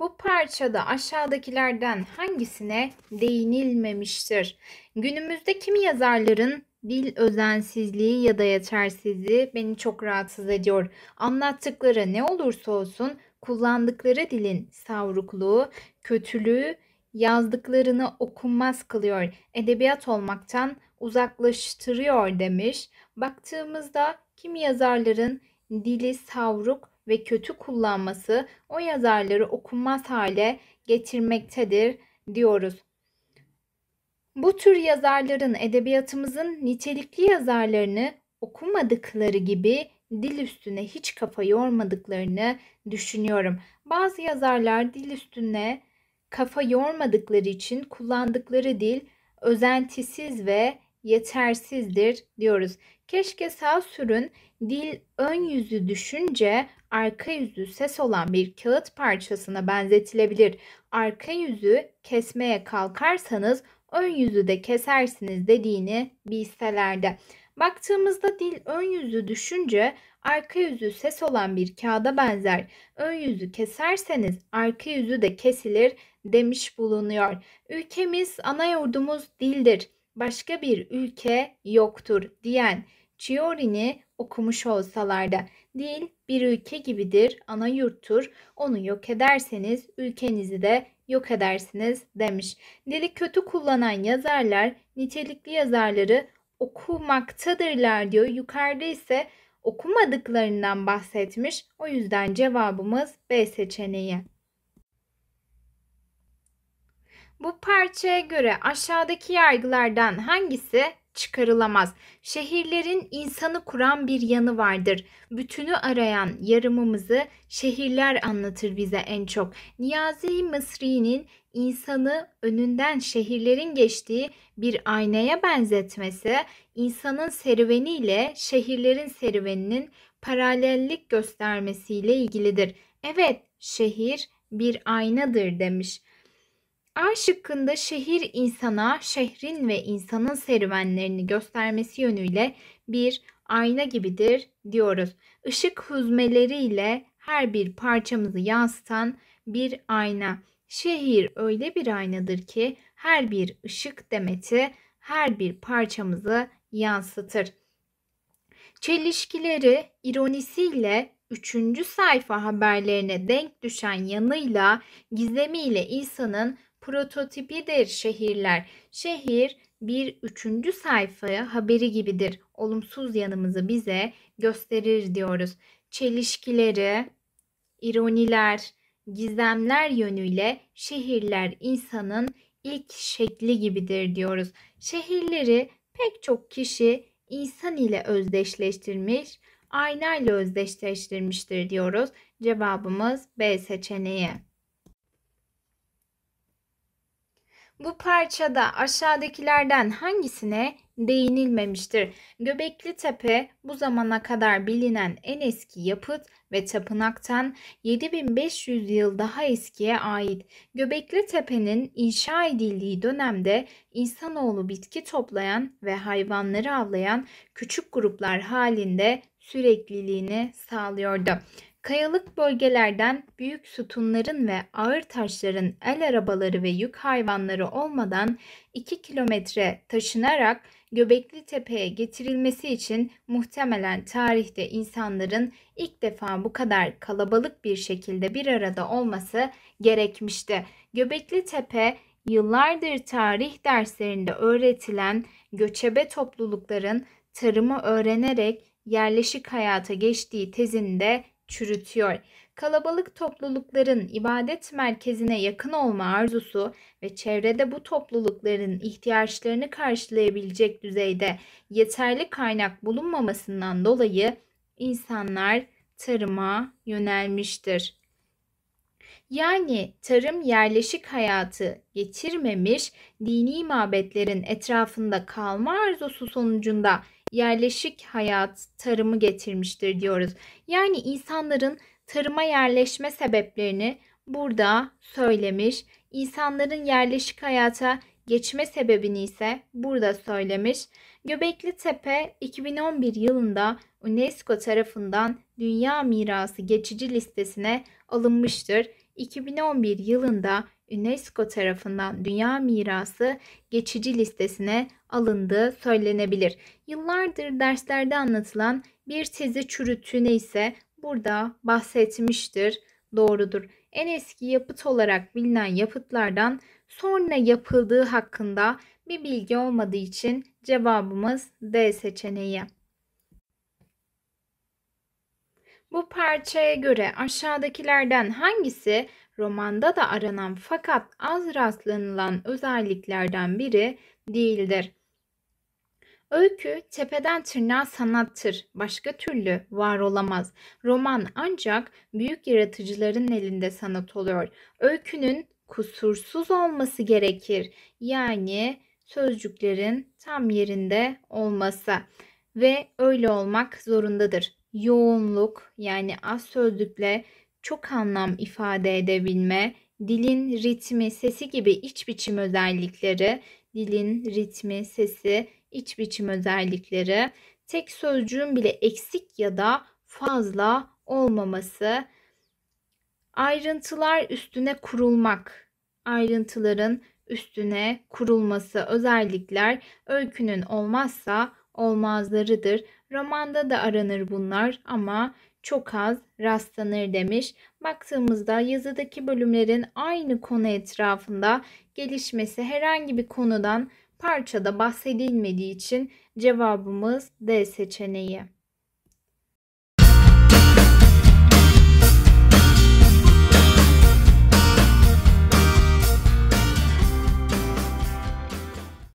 Bu parçada aşağıdakilerden hangisine değinilmemiştir? Günümüzde kimi yazarların dil özensizliği ya da yetersizliği beni çok rahatsız ediyor. Anlattıkları ne olursa olsun kullandıkları dilin savrukluğu, kötülüğü yazdıklarını okunmaz kılıyor. Edebiyat olmaktan uzaklaştırıyor demiş. Baktığımızda kimi yazarların dili savruk ve kötü kullanması o yazarları okunmaz hale getirmektedir diyoruz. Bu tür yazarların edebiyatımızın nitelikli yazarlarını okumadıkları gibi dil üstüne hiç kafa yormadıklarını düşünüyorum. Bazı yazarlar dil üstüne kafa yormadıkları için kullandıkları dil özentisiz ve yetersizdir diyoruz. Keşke sağ sürün dil ön yüzü düşünce arka yüzü ses olan bir kağıt parçasına benzetilebilir. Arka yüzü kesmeye kalkarsanız ön yüzü de kesersiniz dediğini bilselerde. Baktığımızda dil ön yüzü düşünce arka yüzü ses olan bir kağıda benzer. Ön yüzü keserseniz arka yüzü de kesilir demiş bulunuyor. Ülkemiz ana yurdumuz dildir başka bir ülke yoktur diyen Chiori'ni okumuş olsalar da dil bir ülke gibidir, ana yurttur. Onu yok ederseniz ülkenizi de yok edersiniz demiş. Dili kötü kullanan yazarlar nitelikli yazarları okumaktadırlar diyor. Yukarıda ise okumadıklarından bahsetmiş. O yüzden cevabımız B seçeneği. Bu parçaya göre aşağıdaki yargılardan hangisi çıkarılamaz? Şehirlerin insanı kuran bir yanı vardır. Bütünü arayan yarımımızı şehirler anlatır bize en çok. Niyazi Mısri'nin insanı önünden şehirlerin geçtiği bir aynaya benzetmesi, insanın serüveniyle şehirlerin serüveninin paralellik göstermesiyle ilgilidir. Evet, şehir bir aynadır demiş. A şıkkında şehir insana şehrin ve insanın serüvenlerini göstermesi yönüyle bir ayna gibidir diyoruz. Işık hüzmeleriyle her bir parçamızı yansıtan bir ayna. Şehir öyle bir aynadır ki her bir ışık demeti her bir parçamızı yansıtır. Çelişkileri ironisiyle üçüncü sayfa haberlerine denk düşen yanıyla gizemiyle insanın prototipidir şehirler. Şehir bir üçüncü sayfaya haberi gibidir. Olumsuz yanımızı bize gösterir diyoruz. Çelişkileri, ironiler, gizemler yönüyle şehirler insanın ilk şekli gibidir diyoruz. Şehirleri pek çok kişi insan ile özdeşleştirmiş, aynayla özdeşleştirmiştir diyoruz. Cevabımız B seçeneği. Bu parçada aşağıdakilerden hangisine değinilmemiştir? Göbekli Tepe bu zamana kadar bilinen en eski yapıt ve tapınaktan 7500 yıl daha eskiye ait. Göbekli Tepe'nin inşa edildiği dönemde insanoğlu bitki toplayan ve hayvanları avlayan küçük gruplar halinde sürekliliğini sağlıyordu. Kayalık bölgelerden büyük sütunların ve ağır taşların el arabaları ve yük hayvanları olmadan 2 kilometre taşınarak Göbekli Tepe'ye getirilmesi için muhtemelen tarihte insanların ilk defa bu kadar kalabalık bir şekilde bir arada olması gerekmişti. Göbekli Tepe yıllardır tarih derslerinde öğretilen göçebe toplulukların tarımı öğrenerek yerleşik hayata geçtiği tezinde çürütüyor. Kalabalık toplulukların ibadet merkezine yakın olma arzusu ve çevrede bu toplulukların ihtiyaçlarını karşılayabilecek düzeyde yeterli kaynak bulunmamasından dolayı insanlar tarıma yönelmiştir yani tarım yerleşik hayatı geçirmemiş dini mabetlerin etrafında kalma arzusu sonucunda yerleşik hayat tarımı getirmiştir diyoruz. Yani insanların tarıma yerleşme sebeplerini burada söylemiş. insanların yerleşik hayata geçme sebebini ise burada söylemiş. Göbekli Tepe 2011 yılında UNESCO tarafından Dünya Mirası geçici listesine alınmıştır. 2011 yılında UNESCO tarafından Dünya Mirası geçici listesine alındığı söylenebilir. Yıllardır derslerde anlatılan bir tezi çürütüğüne ise burada bahsetmiştir. Doğrudur. En eski yapıt olarak bilinen yapıtlardan sonra yapıldığı hakkında bir bilgi olmadığı için cevabımız D seçeneği. Bu parçaya göre aşağıdakilerden hangisi romanda da aranan fakat az rastlanılan özelliklerden biri değildir? Öykü tepeden tırnağa sanattır. Başka türlü var olamaz. Roman ancak büyük yaratıcıların elinde sanat oluyor. Öykünün kusursuz olması gerekir. Yani sözcüklerin tam yerinde olması ve öyle olmak zorundadır yoğunluk yani az sözlükle çok anlam ifade edebilme, dilin ritmi, sesi gibi iç biçim özellikleri, dilin ritmi, sesi, iç biçim özellikleri, tek sözcüğün bile eksik ya da fazla olmaması, ayrıntılar üstüne kurulmak, ayrıntıların üstüne kurulması özellikler öykünün olmazsa olmazlarıdır. Romanda da aranır bunlar ama çok az rastlanır demiş. Baktığımızda yazıdaki bölümlerin aynı konu etrafında gelişmesi herhangi bir konudan parçada bahsedilmediği için cevabımız D seçeneği.